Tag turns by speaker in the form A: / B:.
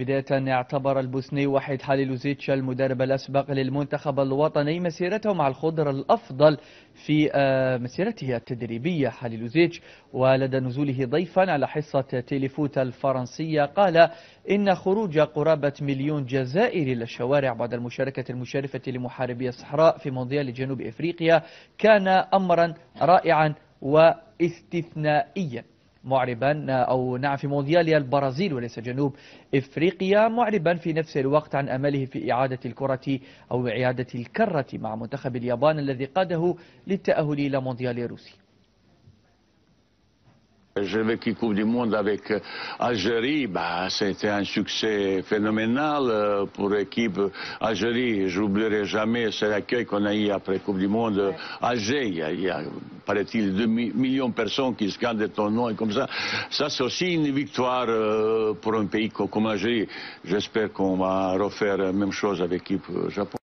A: بداية اعتبر البوسني وحيد حاليلوزيتش المدرب الأسبق للمنتخب الوطني مسيرته مع الخضر الأفضل في آه، مسيرته التدريبية حاليلوزيتش ولدى نزوله ضيفا على حصة تيليفوت الفرنسية قال إن خروج قرابة مليون جزائري إلى الشوارع بعد المشاركة المشرفة لمحاربي الصحراء في مونديال جنوب إفريقيا كان أمرا رائعا واستثنائيا معربا آه، أو نعم في مونديال البرازيل وليس جنوب إفريقيا معربا في نفس الوقت عن أمله في إعادة الكرة أو إعادة الكرة مع منتخب اليابان الذي قاده للتأهل إلى مونديال روسيا
B: J'ai vécu Coupe du Monde avec euh, Algérie. Bah, c'était un succès phénoménal euh, pour l'équipe Algérie. J'oublierai jamais cet accueil qu'on a eu après Coupe du Monde Alger. Il y a, paraît-il, 2 millions de personnes qui scandent ton nom et comme ça. Ça, c'est aussi une victoire euh, pour un pays comme Algérie. J'espère qu'on va refaire la même chose avec l'équipe Japon.